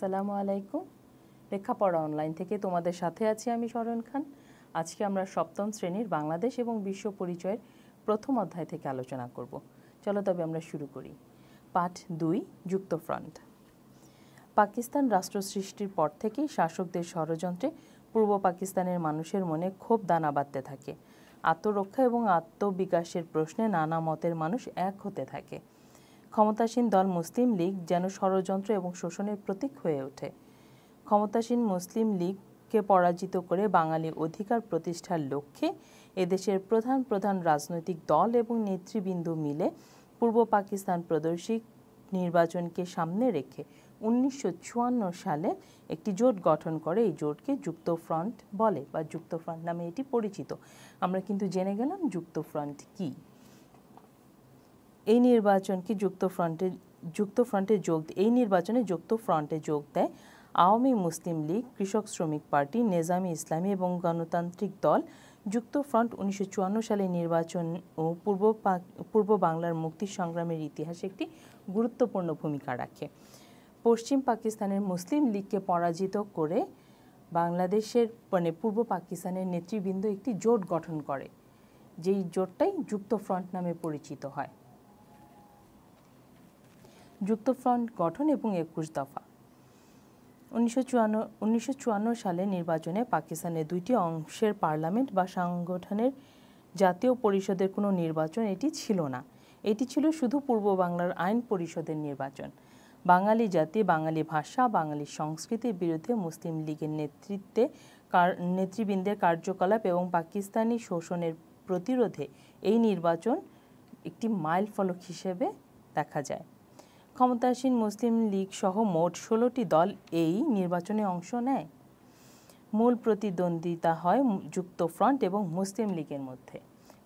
আসসালামু আলাইকুম লেখাপড়া অনলাইন থেকে তোমাদের সাথে আছি আমি শরণ খান আজকে আমরা সপ্তম শ্রেণীর বাংলাদেশ এবং বিশ্ব পরিচয়ের প্রথম অধ্যায় থেকে আলোচনা করব চলো তবে আমরা শুরু করি পাঠ দুই যুক্তফ্রন্ট পাকিস্তান রাষ্ট্র সৃষ্টির পর থেকেই শাসকদের ষড়যন্ত্রে পূর্ব পাকিস্তানের মানুষের মনে ক্ষোভ দানা বাঁধতে থাকে আত্মরক্ষা এবং আত্মবিকাশের প্রশ্নে নানা মতের মানুষ এক হতে থাকে ক্ষমতাসীন দল মুসলিম লীগ যেন ষড়যন্ত্র এবং শোষণের প্রতীক হয়ে ওঠে ক্ষমতাসীন মুসলিম লীগকে পরাজিত করে বাঙালি অধিকার প্রতিষ্ঠার লক্ষ্যে এদেশের প্রধান প্রধান রাজনৈতিক দল এবং নেতৃবৃন্দ মিলে পূর্ব পাকিস্তান প্রদর্শিক নির্বাচনকে সামনে রেখে উনিশশো সালে একটি জোট গঠন করে এই জোটকে যুক্ত ফ্রন্ট বলে বা যুক্ত ফ্রন্ট নামে এটি পরিচিত আমরা কিন্তু জেনে গেলাম যুক্ত ফ্রন্ট কী এই নির্বাচনকে যুক্ত ফ্রন্টে যুক্ত ফ্রন্টে যোগ এই নির্বাচনে যুক্ত ফ্রন্টে যোগ দেয় আওয়ামী মুসলিম লীগ কৃষক শ্রমিক পার্টি নেজামি ইসলামী এবং গণতান্ত্রিক দল যুক্ত ফ্রন্ট উনিশশো সালে নির্বাচন ও পূর্ব পূর্ব বাংলার মুক্তি সংগ্রামের ইতিহাসে একটি গুরুত্বপূর্ণ ভূমিকা রাখে পশ্চিম পাকিস্তানের মুসলিম লীগকে পরাজিত করে বাংলাদেশের মানে পূর্ব পাকিস্তানের নেতৃবৃন্দ একটি জোট গঠন করে যেই জোটটাই যুক্ত ফ্রন্ট নামে পরিচিত হয় যুক্তফ্রন্ট গঠন এবং একুশ দফা উনিশশো সালে নির্বাচনে পাকিস্তানের দুইটি অংশের পার্লামেন্ট বা সংগঠনের জাতীয় পরিষদের কোনো নির্বাচন এটি ছিল না এটি ছিল শুধু পূর্ব বাংলার আইন পরিষদের নির্বাচন বাঙালি জাতি বাঙালি ভাষা বাঙালি সংস্কৃতির বিরুদ্ধে মুসলিম লীগের নেতৃত্বে নেতৃবৃন্দের কার্যকলাপ এবং পাকিস্তানি শোষণের প্রতিরোধে এই নির্বাচন একটি মাইল ফলক হিসেবে দেখা যায় ক্ষমতাসীন মুসলিম লীগ সহ মোট ষোলোটি দল এই নির্বাচনে অংশ নেয় মূল প্রতিদ্বন্দ্বিতা হয় যুক্তফ্রন্ট এবং মুসলিম লীগের মধ্যে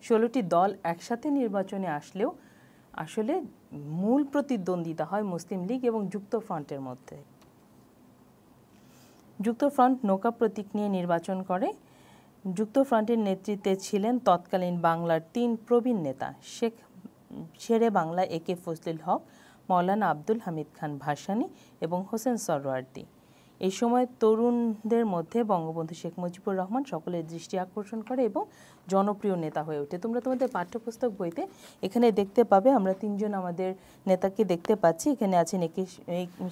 ষোলোটি দল একসাথে নির্বাচনে আসলেও আসলে মূল প্রতিদ্বন্দ্বিতা হয় মুসলিম লীগ এবং যুক্তফ্রন্টের মধ্যে যুক্তফ্রন্ট নৌকা প্রতীক নিয়ে নির্বাচন করে যুক্তফ্রন্টের নেতৃত্বে ছিলেন তৎকালীন বাংলার তিন প্রবীণ নেতা শেখ শেরে বাংলা এ কে ফজলুল হক মৌলানা আব্দুল হামিদ খান ভাসানী এবং হোসেন সরোয়ার্দি এই সময় তরুণদের মধ্যে বঙ্গবন্ধু শেখ মুজিবুর রহমান সকলের দৃষ্টি আকর্ষণ করে এবং জনপ্রিয় নেতা হয়ে ওঠে তোমরা তোমাদের পাঠ্যপুস্তক বইতে এখানে দেখতে পাবে আমরা তিনজন আমাদের নেতাকে দেখতে পাচ্ছি এখানে আছেন একে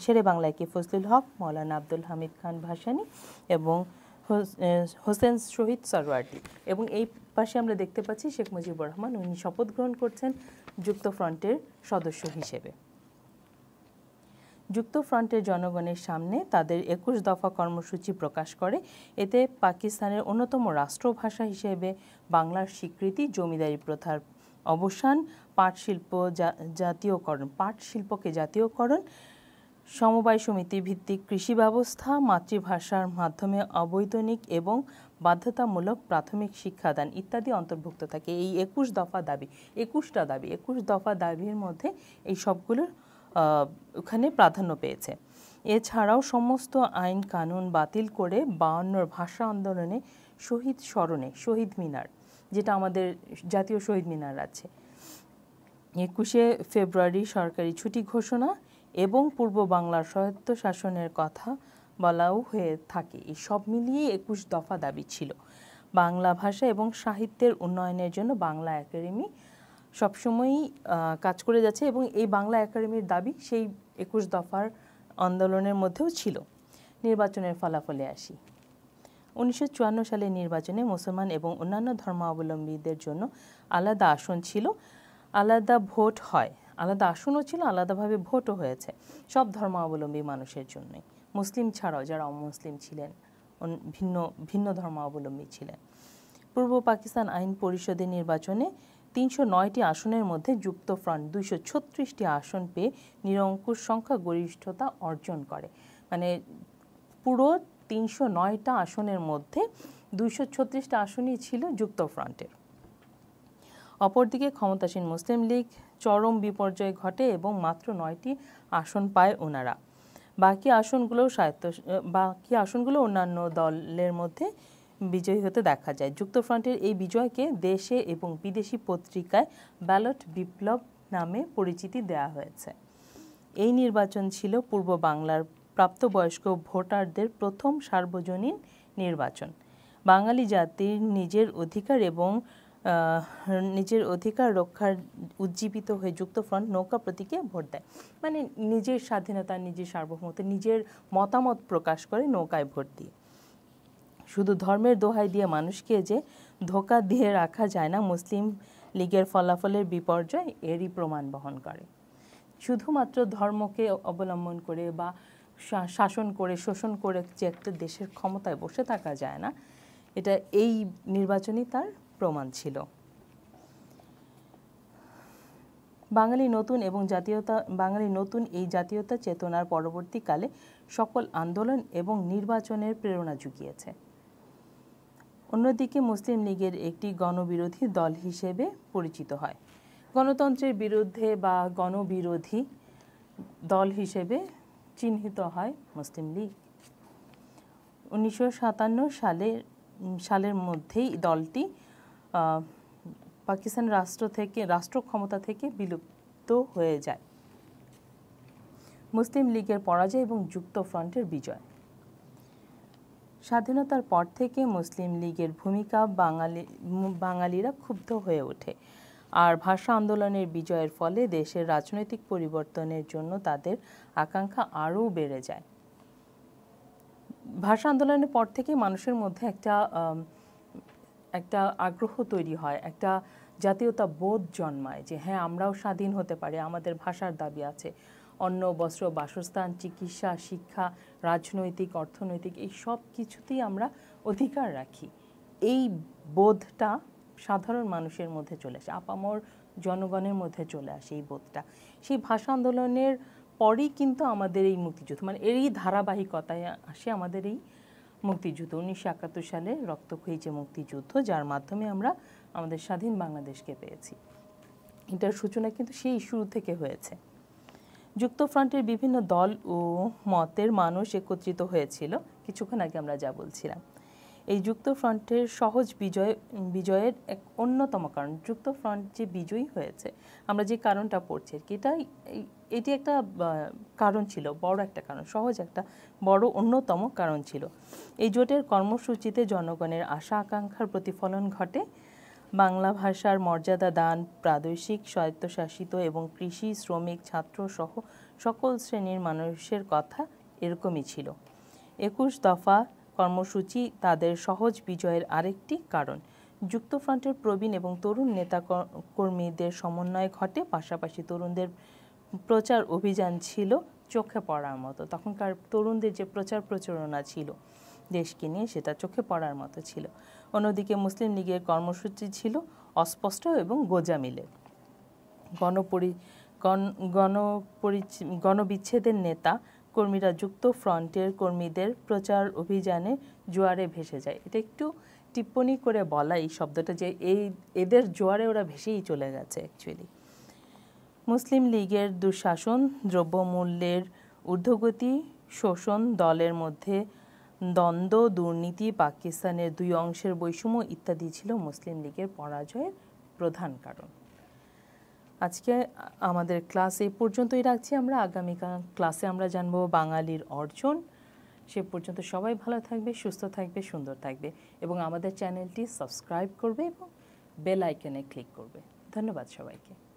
শেরে বাংলায় কে ফজলুল হক মৌলানা আব্দুল হামিদ খান ভাসানী এবং হোসেন শহীদ সরওয়ার্দি এবং এই পাশে আমরা দেখতে পাচ্ছি শেখ মুজিবুর রহমান উনি শপথ গ্রহণ করছেন যুক্তফ্রন্টের সদস্য হিসেবে যুক্তফ্রন্টের জনগণের সামনে তাদের একুশ দফা কর্মসূচি প্রকাশ করে এতে পাকিস্তানের অন্যতম রাষ্ট্রভাষা হিসেবে বাংলার স্বীকৃতি জমিদারি প্রথার অবসান পাট শিল্প জাতীয়করণ পাট শিল্পকে জাতীয়করণ সমবায় সমিতি ভিত্তিক কৃষি ব্যবস্থা মাতৃভাষার মাধ্যমে অবৈতনিক এবং বাধ্যতামূলক প্রাথমিক শিক্ষাদান ইত্যাদি অন্তর্ভুক্ত থাকে এই একুশ দফা দাবি একুশটা দাবি একুশ দফা দাবির মধ্যে এই সবগুলোর ওখানে প্রাধান্য পেয়েছে এছাড়াও সমস্ত আইন কানুন বাতিল করে বায়ান্নর ভাষা আন্দোলনে শহীদ স্মরণে শহীদ মিনার যেটা আমাদের জাতীয় শহীদ মিনার আছে একুশে ফেব্রুয়ারি সরকারি ছুটি ঘোষণা এবং পূর্ব বাংলার স্বয়ত্ত শাসনের কথা বলাও হয়ে থাকে এই সব মিলিয়ে একুশ দফা দাবি ছিল বাংলা ভাষা এবং সাহিত্যের উন্নয়নের জন্য বাংলা একাডেমি সবসময়ই কাজ করে যাচ্ছে এবং এই বাংলা একাডেমির দাবি সেই একুশ দফার আন্দোলনের মধ্যেও ছিল নির্বাচনের ফলাফলে আসি উনিশশো চুয়ান্ন সালের নির্বাচনে মুসলমান এবং অন্যান্য ধর্মাবলম্বীদের জন্য আলাদা আসন ছিল আলাদা ভোট হয় আলাদা আসনও ছিল আলাদাভাবে ভোটও হয়েছে সব ধর্মাবলম্বী মানুষের জন্যই মুসলিম ছাড়াও যারা অমুসলিম ছিলেন ভিন্ন ভিন্ন ধর্মাবলম্বী ছিলেন পূর্ব পাকিস্তান আইন পরিষদের নির্বাচনে তিনশো নয়টি আসনের মধ্যে যুক্ত ফ্রন্ট দুইশো ছত্রিশটি আসন পেয়ে নিরঙ্কুশ সংখ্যা গরিষ্ঠতা অর্জন করে মানে পুরো তিনশো নয়টা আসনের মধ্যে দুইশো ছত্রিশটা আসনই ছিল যুক্ত ফ্রন্টের অপরদিকে ক্ষমতাসীন মুসলিম লীগ চরম বিপর্যয় ঘটে এবং মাত্র নয়টি আসন পায় ওনারা বাকি আসনগুলো সাহিত্য বাকি আসনগুলো অন্যান্য দলের মধ্যে বিজয়ী হতে দেখা যায় যুক্তফ্রন্টের এই বিজয়কে দেশে এবং বিদেশি পত্রিকায় ব্যালট বিপ্লব নামে পরিচিতি দেয়া হয়েছে এই নির্বাচন ছিল পূর্ব বাংলার প্রাপ্তবয়স্ক ভোটারদের প্রথম সার্বজনীন নির্বাচন বাঙালি জাতির নিজের অধিকার এবং নিজের অধিকার রক্ষার উজ্জীবিত হয়ে যুক্তফ্রন্ট নৌকা প্রতীকে ভোট দেয় মানে নিজের স্বাধীনতা নিজের সার্বভৌমত্ব নিজের মতামত প্রকাশ করে নৌকায় ভোট দিয়ে শুধু ধর্মের দোহাই দিয়ে মানুষকে যে ধোকা দিয়ে রাখা যায় না মুসলিম লীগের ফলাফলের বিপর্যয় এরই প্রমাণ বহন করে শুধুমাত্র ধর্মকে অবলম্বন করে বা শাসন করে শোষণ করে যে একটা দেশের ক্ষমতায় বসে থাকা যায় না এটা এই নির্বাচনই তার প্রমাণ ছিল বাঙালি নতুন এবং জাতীয়তা বাঙালি নতুন এই জাতীয়তা চেতনার পরবর্তীকালে সকল আন্দোলন এবং নির্বাচনের প্রেরণা জুগিয়েছে অন্যদিকে মুসলিম লীগের একটি গণবিরোধী দল হিসেবে পরিচিত হয় গণতন্ত্রের বিরুদ্ধে বা গণবিরোধী দল হিসেবে চিহ্নিত হয় মুসলিম লীগ উনিশশো সালের সালের মধ্যেই দলটি পাকিস্তান রাষ্ট্র থেকে রাষ্ট্র ক্ষমতা থেকে বিলুপ্ত হয়ে যায় মুসলিম লীগের পরাজয় এবং যুক্ত ফ্রন্টের বিজয় স্বাধীনতার পর থেকে মুসলিম লীগের ভূমিকা বাঙালি বাঙালিরা ক্ষুব্ধ হয়ে ওঠে আর ভাষা আন্দোলনের বিজয়ের ফলে দেশের রাজনৈতিক পরিবর্তনের জন্য তাদের আকাঙ্ক্ষা আরও বেড়ে যায় ভাষা আন্দোলনের পর থেকে মানুষের মধ্যে একটা একটা আগ্রহ তৈরি হয় একটা জাতীয়তা বোধ জন্মায় যে হ্যাঁ আমরাও স্বাধীন হতে পারি আমাদের ভাষার দাবি আছে অন্ন বস্ত্র বাসস্থান চিকিৎসা শিক্ষা রাজনৈতিক অর্থনৈতিক এই সব কিছুতেই আমরা অধিকার রাখি এই বোধটা সাধারণ মানুষের মধ্যে চলে আসে আপামর জনগণের মধ্যে চলে আসে এই বোধটা সেই ভাষা আন্দোলনের পরেই কিন্তু আমাদের এই মুক্তিযুদ্ধ মানে এরই ধারাবাহিকতায় আসে আমাদের এই মুক্তিযুদ্ধ উনিশশো একাত্তর সালে রক্তক্ষয়ী যে মুক্তিযুদ্ধ যার মাধ্যমে আমরা আমাদের স্বাধীন বাংলাদেশকে পেয়েছি এটার সূচনা কিন্তু সেই শুরু থেকে হয়েছে যুক্তফ্রন্টের বিভিন্ন দল ও মতের মানুষ একত্রিত হয়েছিল কিছুক্ষণ আগে আমরা যা বলছিলাম এই যুক্তফ্রন্টের সহজ বিজয় বিজয়ের এক অন্যতম কারণ যুক্তফ্রন্ট যে বিজয়ী হয়েছে আমরা যে কারণটা পড়ছি আর কি এটা এটি একটা কারণ ছিল বড় একটা কারণ সহজ একটা বড় অন্যতম কারণ ছিল এই জোটের কর্মসূচিতে জনগণের আশা আকাঙ্ক্ষার প্রতিফলন ঘটে বাংলা ভাষার মর্যাদা দান প্রাদেশিক স্বায়ত্তশাসিত এবং কৃষি শ্রমিক ছাত্র সহ সকল শ্রেণীর মানুষের কথা এরকমই ছিল একুশ দফা কর্মসূচি তাদের সহজ বিজয়ের আরেকটি কারণ যুক্তফ্রন্টের প্রবীণ এবং তরুণ নেতা কর্মীদের সমন্বয় ঘটে পাশাপাশি তরুণদের প্রচার অভিযান ছিল চোখে পড়ার মতো তখনকার তরুণদের যে প্রচার প্রচারণা ছিল দেশকে নিয়ে সেটা চোখে পড়ার মতো ছিল অন্যদিকে মুসলিম লীগের কর্মসূচি ছিল অস্পষ্ট এবং মিলে গণপরি গণ গণবিচ্ছেদের নেতা কর্মীরা যুক্ত ফ্রন্টের কর্মীদের প্রচার অভিযানে জোয়ারে ভেসে যায় এটা একটু টিপ্পণী করে বলা এই শব্দটা যে এই এদের জোয়ারে ওরা ভেসেই চলে গেছে অ্যাকচুয়ালি মুসলিম লীগের দুঃশাসন দ্রব্যমূল্যের ঊর্ধ্বগতি শোষণ দলের মধ্যে দ্বন্দ্ব দুর্নীতি পাকিস্তানের দুই অংশের বৈষম্য ইত্যাদি ছিল মুসলিম লীগের পরাজয়ের প্রধান কারণ আজকে আমাদের ক্লাস এ পর্যন্তই রাখছি আমরা আগামী ক্লাসে আমরা জানবো বাঙালির অর্জন সে পর্যন্ত সবাই ভালো থাকবে সুস্থ থাকবে সুন্দর থাকবে এবং আমাদের চ্যানেলটি সাবস্ক্রাইব করবে এবং বেল আইকনে ক্লিক করবে ধন্যবাদ সবাইকে